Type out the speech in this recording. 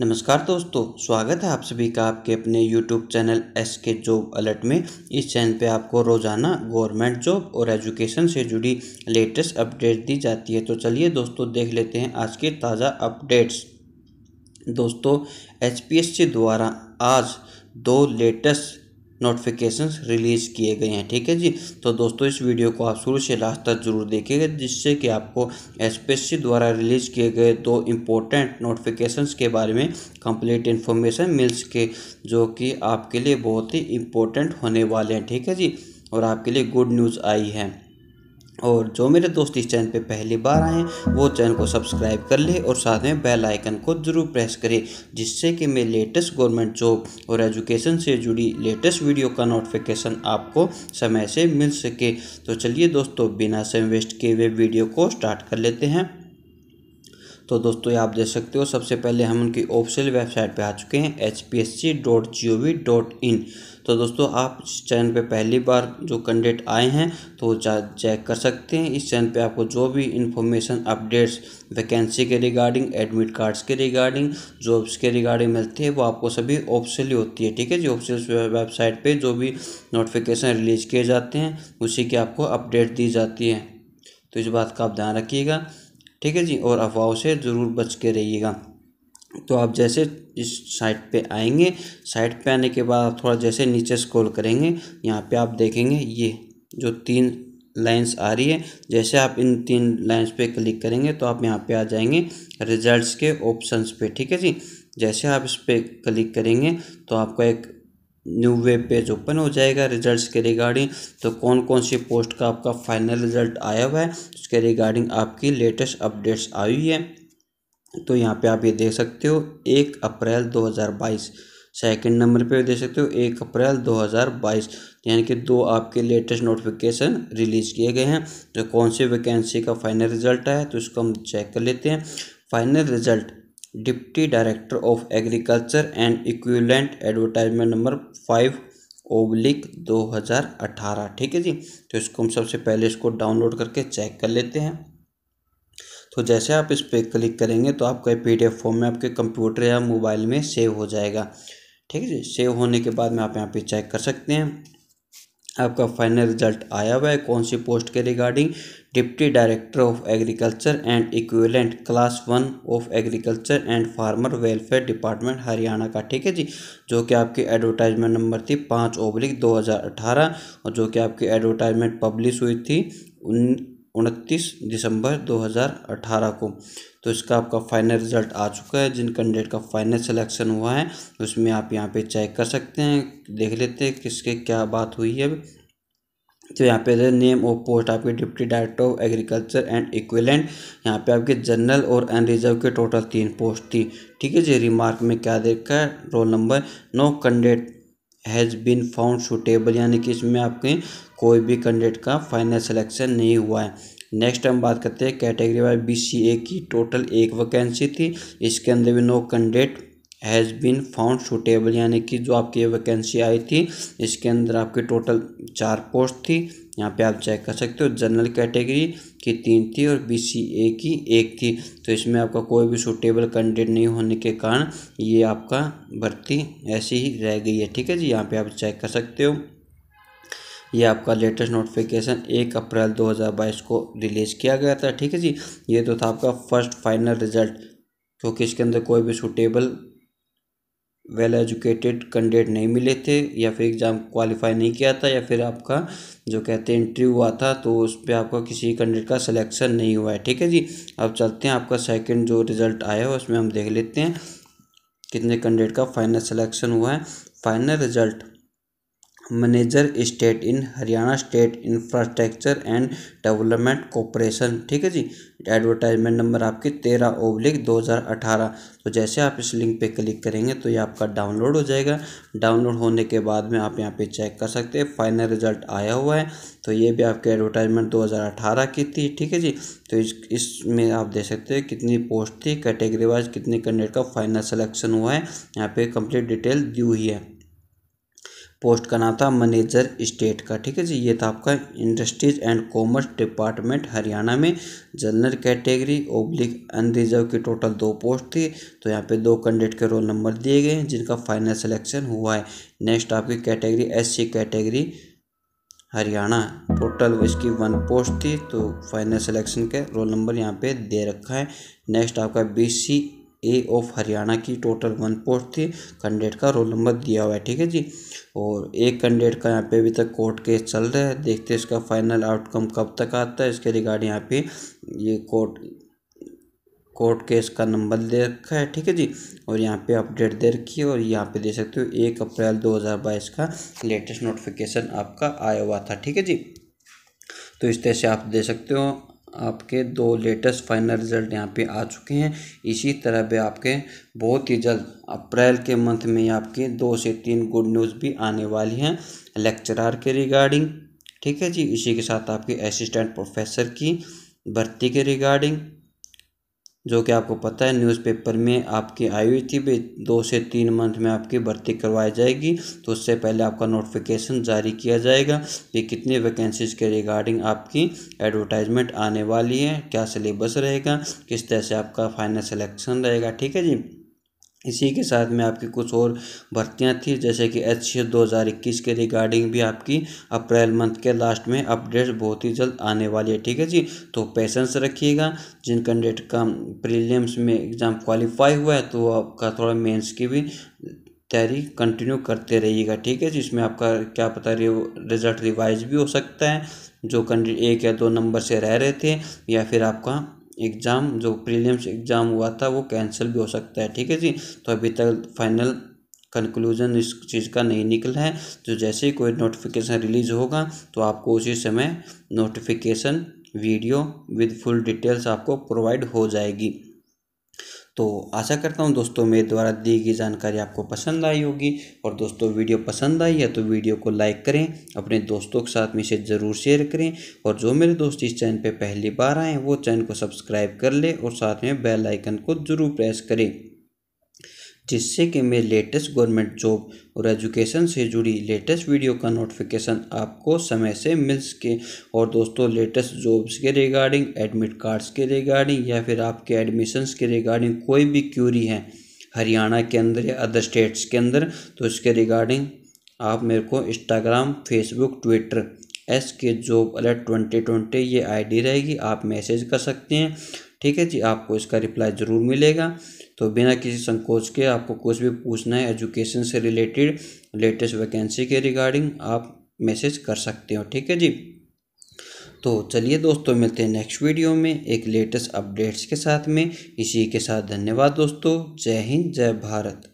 नमस्कार दोस्तों स्वागत है आप सभी का आपके अपने YouTube channel S K job alert में इस चैनल पे आपको रोज़ाना गवर्नमेंट जॉब और एजुकेशन से जुड़ी लेटेस्ट अपडेट दी जाती है तो चलिए दोस्तों देख लेते हैं आज के ताज़ा अपडेट्स दोस्तों एच द्वारा आज दो लेटेस्ट नोटिफिकेशन रिलीज़ किए गए हैं ठीक है जी तो दोस्तों इस वीडियो को आप शुरू से लास्ट तक जरूर देखिएगा जिससे कि आपको एस द्वारा रिलीज़ किए गए दो इम्पोर्टेंट नोटिफिकेशन के बारे में कंप्लीट इन्फॉर्मेशन मिल सके जो कि आपके लिए बहुत ही इम्पोर्टेंट होने वाले हैं ठीक है जी और आपके लिए गुड न्यूज़ आई है और जो मेरे दोस्त इस चैनल पे पहली बार आए वो चैनल को सब्सक्राइब कर ले और साथ में बेल आइकन को ज़रूर प्रेस करें जिससे कि मैं लेटेस्ट गवर्नमेंट जॉब और एजुकेशन से जुड़ी लेटेस्ट वीडियो का नोटिफिकेशन आपको समय से मिल सके तो चलिए दोस्तों बिना समय वेस्ट किए हुए वीडियो को स्टार्ट कर लेते हैं तो दोस्तों ये आप देख सकते हो सबसे पहले हम उनकी ऑफिशियल वेबसाइट पे आ चुके हैं H P S C dot G O V dot in तो दोस्तों आप इस चैनल पे पहली बार जो कैंडिडेट आए हैं तो चेक कर सकते हैं इस चैनल पे आपको जो भी इन्फॉर्मेशन अपडेट्स वैकेंसी के रिगार्डिंग एडमिट कार्ड्स के रिगार्डिंग जॉब्स के रिगार्डिंग मिलती है वो आपको सभी ऑफिशियल होती है ठीक है जो ऑफिशियल वेबसाइट पे जो भी नोटिफिकेशन रिलीज किए जाते हैं उसी की आपको अपडेट दी जाती है तो इस बात का आप ध्यान रखिएगा ठीक है जी और अफवाहों से ज़रूर बच के रहिएगा तो आप जैसे इस साइट पे आएंगे साइट पे आने के बाद आप थोड़ा जैसे नीचे स्क्रॉल करेंगे यहाँ पे आप देखेंगे ये जो तीन लाइंस आ रही है जैसे आप इन तीन लाइंस पे क्लिक करेंगे तो आप यहाँ पे आ जाएंगे रिजल्ट्स के ऑप्शंस पे ठीक है जी जैसे आप इस पर क्लिक करेंगे तो आपका एक न्यू वेब पेज ओपन हो जाएगा रिजल्ट्स के रिगार्डिंग तो कौन कौन सी पोस्ट का आपका फाइनल रिजल्ट आया हुआ है उसके रिगार्डिंग आपकी लेटेस्ट अपडेट्स आई हुई है तो यहाँ पे आप ये देख सकते हो एक अप्रैल 2022 सेकंड नंबर पे देख सकते हो एक अप्रैल 2022 यानी कि दो आपके लेटेस्ट नोटिफिकेशन रिलीज़ किए गए हैं तो कौन सी वैकेंसी का फाइनल रिजल्ट आया तो इसको हम चेक कर लेते हैं final result deputy director of agriculture and equivalent advertisement number five oblique 2018 ठीक है जी तो इसको हम सबसे पहले इसको डाउनलोड करके चेक कर लेते हैं तो जैसे आप इस पर क्लिक करेंगे तो आपका पी डी फॉर्म में आपके कंप्यूटर या मोबाइल में सेव हो जाएगा ठीक है जी सेव होने के बाद में आप यहाँ पे चेक कर सकते हैं आपका फाइनल रिजल्ट आया हुआ है कौन सी पोस्ट के regarding deputy director of agriculture and equivalent class one of agriculture and farmer welfare department Haryana का ठीक है जी जो कि आपकी एडवर्टाइजमेंट नंबर थी पाँच ओब्लिक दो हज़ार अठारह और जो कि आपकी एडवर्टाइजमेंट पब्लिश हुई थी उन उनतीस दिसंबर 2018 को तो इसका आपका फाइनल रिजल्ट आ चुका है जिन कैंडिडेट का फाइनल सिलेक्शन हुआ है उसमें आप यहाँ पे चेक कर सकते हैं देख लेते हैं किसके क्या बात हुई है तो यहाँ पे नेम ऑफ पोस्ट आपके deputy director of agriculture and equivalent यहाँ पे आपके जनरल और रिजर्व के टोटल तीन पोस्ट थी ठीक है जी रिमार्क में क्या देखा है roll number no candidate has been found suitable यानी कि इसमें आपके कोई भी कैंडिडेट का फाइनल सिलेक्शन नहीं हुआ है नेक्स्ट हम बात करते हैं category wise B C A की टोटल एक वैकेंसी थी इसके अंदर भी no candidate has been found suitable यानी कि जो आपकी ये वैकेंसी आई थी इसके अंदर आपकी टोटल चार पोस्ट थी यहाँ पे आप चेक कर सकते हो जनरल कैटेगरी की तीन थी और बीसीए की एक थी तो इसमें आपका कोई भी सूटेबल कैंडिडेट नहीं होने के कारण ये आपका भर्ती ऐसी ही रह गई है ठीक है जी यहाँ पे आप चेक कर सकते हो ये आपका लेटेस्ट नोटिफिकेशन एक अप्रैल 2022 को रिलीज़ किया गया था ठीक है जी ये तो था आपका फर्स्ट फाइनल रिजल्ट क्योंकि इसके अंदर कोई भी सूटेबल वेल एजुकेटेड कैंडिडेट नहीं मिले थे या फिर एग्ज़ाम क्वालिफाई नहीं किया था या फिर आपका जो कहते हैं इंटरव्यू हुआ था तो उस पर आपका किसी कैंडिडेट का सिलेक्शन नहीं हुआ है ठीक है जी अब चलते हैं आपका सेकंड जो रिज़ल्ट आया है उसमें हम देख लेते हैं कितने कैंडिडेट का फाइनल सिलेक्शन हुआ है final result manager state in Haryana state infrastructure and development corporation ठीक है जी एडवर्टाइजमेंट नंबर आपके तेरह ओब्लिक दो हज़ार अठारह तो जैसे आप इस लिंक पे क्लिक करेंगे तो ये आपका डाउनलोड हो जाएगा डाउनलोड होने के बाद में आप यहाँ पे चेक कर सकते हैं फाइनल रिजल्ट आया हुआ है तो ये भी आपके एडवर्टाइजमेंट दो हज़ार अठारह की थी ठीक है जी तो इस इसमें आप देख सकते हैं कितनी पोस्ट थी कैटेगरी वाइज कितने कैंडिडेट का फाइनल सेलेक्शन हुआ है यहाँ पर कंप्लीट डिटेल दी हुई है पोस्ट का नाम था मैनेजर स्टेट का ठीक है जी ये था आपका industries and commerce department Haryana में जनरल कैटेगरी ओब्लिक अनरिजर्व की टोटल दो पोस्ट थी तो यहाँ पे दो कैंडिडेट के रोल नंबर दिए गए हैं जिनका फाइनल सिलेक्शन हुआ है नेक्स्ट आपकी category S category Haryana total इसकी वन पोस्ट थी तो फाइनल सिलेक्शन के रोल नंबर यहाँ पे दे रखा है नेक्स्ट आपका बीसी ए ऑफ हरियाणा की टोटल वन पोस्ट थी कैंडिडेट का रोल नंबर दिया हुआ है ठीक है जी और एक कैंडिडेट का यहाँ पे अभी तक कोर्ट केस चल रहा है देखते हैं इसका फाइनल आउटकम कब तक आता है इसके रिगार्डिंग यहाँ पे ये कोर्ट कोर्ट केस का नंबर दे रखा है ठीक है जी और यहाँ पे अपडेट दे रखी है और यहाँ पे दे सकते हो एक अप्रैल 2022 का लेटेस्ट नोटिफिकेशन आपका आया हुआ था ठीक है जी तो इस तरह से आप दे सकते हो आपके दो लेटेस्ट फाइनल रिज़ल्ट यहाँ पे आ चुके हैं इसी तरह भी आपके बहुत ही जल्द अप्रैल के मंथ में आपके दो से तीन गुड न्यूज़ भी आने वाली हैं लेक्चरार के रिगार्डिंग ठीक है जी इसी के साथ आपके असिस्टेंट प्रोफेसर की भर्ती के रिगार्डिंग जो कि आपको पता है न्यूज़पेपर में आपकी आई हुई थी भी दो से तीन मंथ में आपकी भर्ती करवाई जाएगी तो उससे पहले आपका नोटिफिकेशन जारी किया जाएगा कि कितनी वैकेंसीज़ के रिगार्डिंग आपकी एडवर्टाइजमेंट आने वाली है क्या सिलेबस रहेगा किस तरह से आपका फाइनल सिलेक्शन रहेगा ठीक है जी इसी के साथ में आपकी कुछ और भर्तियां थी जैसे कि एच सी दो हज़ार इक्कीस के रिगार्डिंग भी आपकी अप्रैल मंथ के लास्ट में अपडेट्स बहुत ही जल्द आने वाली है ठीक है जी तो पेशेंस रखिएगा जिन कैंडिडेट का प्रीलियम्स में एग्ज़ाम क्वालिफाई हुआ है तो आपका थोड़ा मेंस की भी तैयारी कंटिन्यू करते रहिएगा ठीक है जिसमें आपका क्या पता रिजल्ट रिवाइज भी हो सकता है जो कैंडिडेट एक या दो नंबर से रह रहे थे या फिर आपका एग्ज़ाम जो प्रीलिम्स एग्ज़ाम हुआ था वो कैंसिल भी हो सकता है ठीक है जी तो अभी तक फाइनल कंक्लूजन इस चीज़ का नहीं निकला है तो जैसे ही कोई नोटिफिकेशन रिलीज़ होगा तो आपको उसी समय notification video with full details आपको प्रोवाइड हो जाएगी तो आशा करता हूँ दोस्तों मेरे द्वारा दी गई जानकारी आपको पसंद आई होगी और दोस्तों वीडियो पसंद आई है तो वीडियो को लाइक करें अपने दोस्तों के साथ में इसे ज़रूर शेयर करें और जो मेरे दोस्त इस चैनल पर पहली बार आएँ वो चैनल को सब्सक्राइब कर लें और साथ में बेल आइकन को ज़रूर प्रेस करें जिससे कि मैं लेटेस्ट गवर्नमेंट जॉब और एजुकेशन से जुड़ी लेटेस्ट वीडियो का नोटिफिकेशन आपको समय से मिल सके और दोस्तों लेटेस्ट जॉब्स के रिगार्डिंग एडमिट कार्ड्स के रिगार्डिंग या फिर आपके एडमिशन्स के रिगार्डिंग कोई भी क्यूरी है हरियाणा के अंदर या अदर स्टेट्स के अंदर तो इसके रिगार्डिंग आप मेरे को Instagram Facebook Twitter S K job alert twenty twenty ये आईडी रहेगी आप मैसेज कर सकते हैं ठीक है जी आपको इसका रिप्लाई ज़रूर मिलेगा तो बिना किसी संकोच के आपको कुछ भी पूछना है एजुकेशन से रिलेटेड लेटेस्ट वैकेंसी के रिगार्डिंग आप मैसेज कर सकते हो ठीक है जी तो चलिए दोस्तों मिलते हैं नेक्स्ट वीडियो में एक लेटेस्ट अपडेट्स के साथ में इसी के साथ धन्यवाद दोस्तों जय हिंद जय भारत